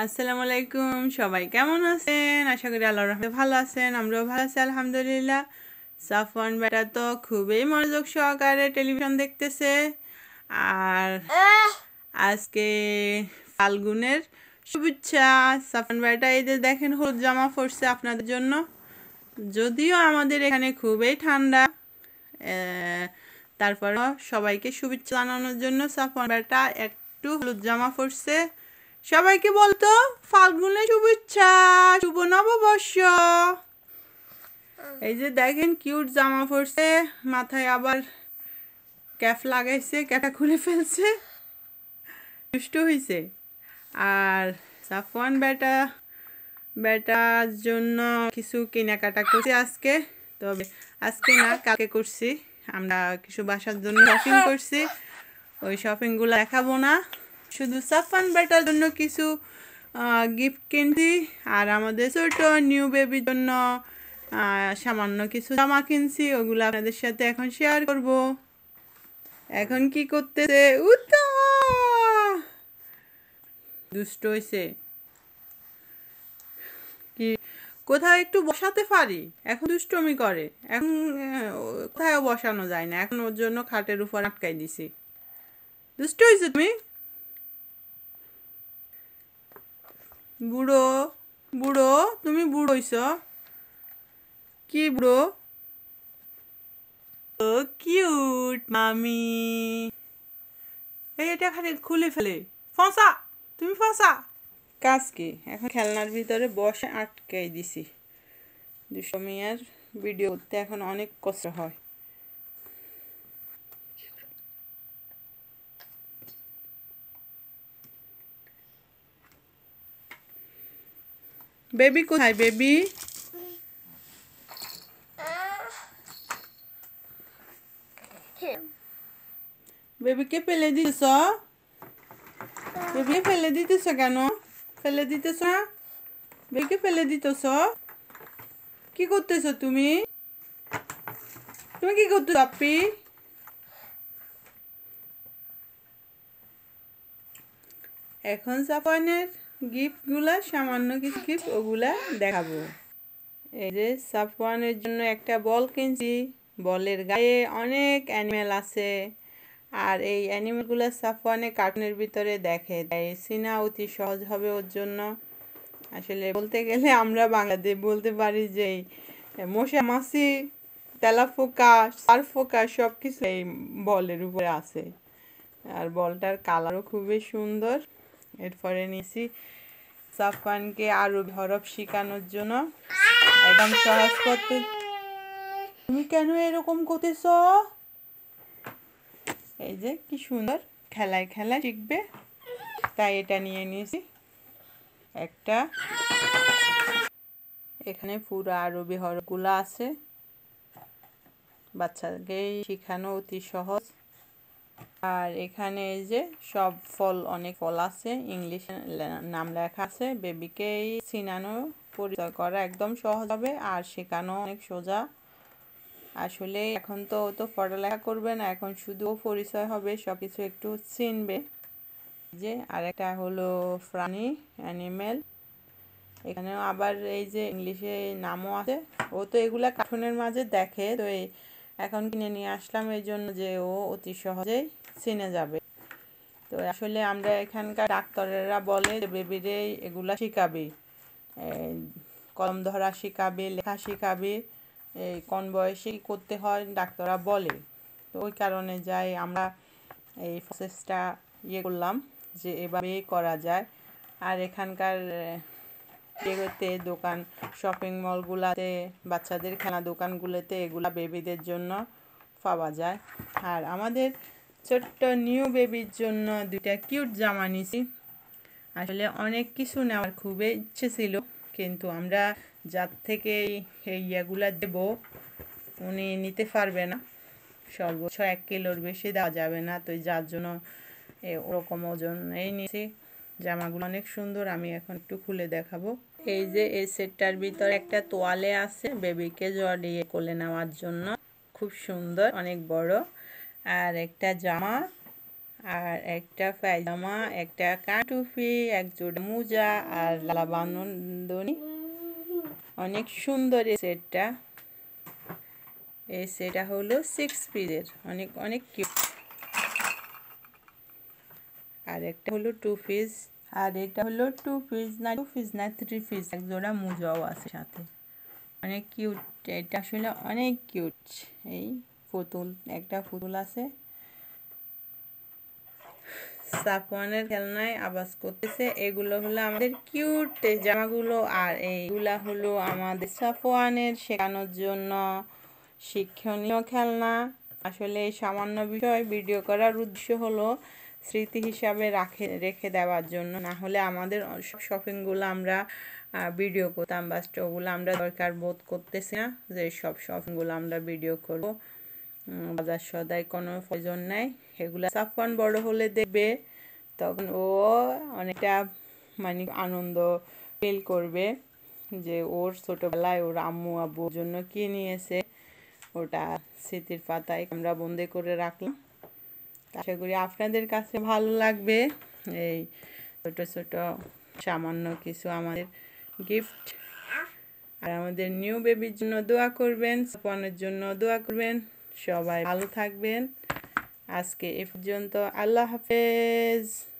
আসসালামু আলাইকুম সবাই কেমন আছেন আশা করি আল্লাহ রহমান ভালো আছেন আমরাও ভালো আছি আলহামদুলিল্লাহ সাফওয়ান বেটা তো খুবই মনোযোগ সহকারে টেলিভিশন দেখতেছে আর আজকে ফাল্গুনের শুভেচ্ছা সাফওয়ান বেটা এই যে দেখেন হলুদ জামা পরছে আপনাদের জন্য যদিও আমাদের এখানে খুবই ঠান্ডা তারপর সবাইকে শুভেচ্ছা জানানোর জন্য সাফওয়ান বেটা একটু হলুদ জামা পরছে সবাইকে বলতো ফাল্গুনে শুভেচ্ছা শুভ নববর্ষ এই যে দেখেন কিউট জামা পরছে মাথায় আবার ক্যাপ লাগাইছে ক্যাটা খুলে ফেলছে দুষ্ট হয়েছে আর সাফওয়ান বেটা বেটার জন্য কিছু কেনাকাটা করছি আজকে তবে আজকে না কালকে করছি আমরা কিছু বাসার জন্য শপিং করছি ওই শপিংগুলো দেখাবো না শুধু সাফান বেটার জন্য কিছু গিফট কিনছি আর আমাদের ছোট নিউ বেবির জন্য সামান্য কিছু জামা কিনছি ওগুলো আপনাদের সাথে এখন শেয়ার করব এখন কি করতেছে দুষ্ট হয়েছে কি কোথাও একটু বসাতে পারি এখন দুষ্টমি করে এখন কোথায় বসানো যায় না এখন ওর জন্য খাটের উপর আটকাই দিছি দুষ্ট হয়েছে তুমি বুড়ো বুড়ো তুমি বুড়ো হইছ কি বুড়ো ও কিউট মামি এই এটা খালি খুলে ফেলে ফসা তুমি ফসা কাজ কি এখন খেলনার ভিতরে বসে আটকাই দিছি দুশো মিয়ার ভিডিও করতে এখন অনেক কষ্ট হয় বেবি কোথায় বেবি বেবিকে ফেলে দিতেছ বেবি ফেলে দিতেছ কেন ফেলে দিতেছ বেবিকে ফেলে দিতেছ কি করতেছ তুমি তুমি কি করতেছ আপি এখন জাপানের গিফটগুলা সামান্য কিছু গিফট ওগুলা দেখাবো এই যে সাফওয়ানের জন্য একটা বল কিনছি বলের গায়ে অনেক অ্যানিমেল আছে আর এই অ্যানিমেলগুলো সাফওয়ানে কার্টুনের ভিতরে দেখে তাই সিনা অতি সহজ হবে ওর জন্য আসলে বলতে গেলে আমরা বাংলাতে বলতে পারি যে মশা মাছি সার ফোকা সব কিছু এই বলের উপরে আছে আর বলটার কালারও খুবই সুন্দর এরপরে নিয়েছি সাফানকে আরও হরফ শিখানোর জন্য একদম সাহস করতে তুমি কেন এরকম করতেছ এই যে কি সুন্দর খেলায় খেলায় শিখবে তাই এটা নিয়ে নিয়েছি একটা এখানে পুরো আরবি হরফগুলো আছে বাচ্চাকে শেখানো অতি সহজ আর এখানে এই যে সব ফল অনেক ফল আছে ইংলিশ নাম লেখা আছে বেবিকে সিনানো পরিচয় করা একদম সহজ হবে আর শেখানো অনেক সোজা আসলে এখন তো ও তো পড়ালেখা করবে না এখন শুধু পরিচয় হবে সব কিছু একটু চিনবে যে আর একটা হলো প্রাণী অ্যানিমেল এখানেও আবার এই যে ইংলিশে নামও আছে ও তো এগুলা কাঠনের মাঝে দেখে তো এই এখন কিনে নিয়ে আসলাম এই জন্য যে ও অতি সহজেই চিনে যাবে তো আসলে আমরা এখানকার ডাক্তারেরা বলে যে বেবিরে এগুলা শিখাবে কলম ধরা শিখাবে লেখা শিখাবে এই কোন বয়সেই করতে হয় ডাক্তাররা বলে তো ওই কারণে যাই আমরা এই প্রসেসটা ইয়ে করলাম যে এভাবেই করা যায় আর এখানকার এগুলোতে দোকান শপিং মলগুলাতে বাচ্চাদের খেলা দোকানগুলোতে এগুলা বেবিদের জন্য পাওয়া যায় আর আমাদের ছোট্ট নিউ বেবির জন্য দুইটা কিউট জামা নিছি আসলে অনেক কিছু নেওয়ার খুবই ইচ্ছে ছিল কিন্তু আমরা যার থেকে এই ইয়াগুলা দেব উনি নিতে পারবে না সর্বোচ্চ এক কিলোর বেশি দেওয়া যাবে না তো যার জন্য ওরকম এই নিয়েছি জামাগুলো অনেক সুন্দর আমি এখন একটু খুলে দেখাবো এই যে এই সেটটার ভিতরে একটা তোয়ালে আছে বেবিকে জড়িয়ে কোলে নেওয়ার জন্য খুব সুন্দর অনেক বড় আর একটা জামা আর একটা পায়জামা একটা কাটুফি এক জোড়া মোজা আর লালা অনেক সুন্দর এই সেটটা এই সেটা হলো সিক্স পিসের অনেক অনেক কিউট আর একটা হলো টু পিস আর এটা হলো টু পিস না টু পিস না থ্রি পিস এক জোড়া মুজাও আছে সাথে অনেক কিউট এটা আসলে অনেক কিউট এই পুতুল একটা পুতুল আছে সাফওয়ানের খেলনায় আবাস করতেছে এগুলো হলো আমাদের কিউট জামাগুলো আর এইগুলা হলো আমাদের সাফওয়ানের শেখানোর জন্য শিক্ষণীয় খেলনা আসলে এই সামান্য বিষয় ভিডিও করার উদ্দেশ্য হলো স্মৃতি হিসাবে রাখে রেখে দেওয়ার জন্য না হলে আমাদের শপিংগুলো আমরা ভিডিও করতাম বা স্টোগুলো আমরা দরকার বোধ করতেছি না যে সব শপিংগুলো আমরা ভিডিও করব বাজার সদায় কোনো প্রয়োজন নাই এগুলো সাফান বড় হলে দেখবে তখন ও অনেকটা মানে আনন্দ ফিল করবে যে ওর ছোটোবেলায় ওর আম্মু আব্বুর জন্য কি নিয়েছে ওটা স্মৃতির পাতায় আমরা বন্দে করে রাখলাম আশা করি আপনাদের কাছে ভালো লাগবে এই ছোট ছোট সামান্য কিছু আমাদের গিফট আর আমাদের নিউ বেবির জন্য দোয়া করবেন সপনের জন্য দোয়া করবেন সবাই ভালো থাকবেন আজকে এ পর্যন্ত আল্লাহ হাফেজ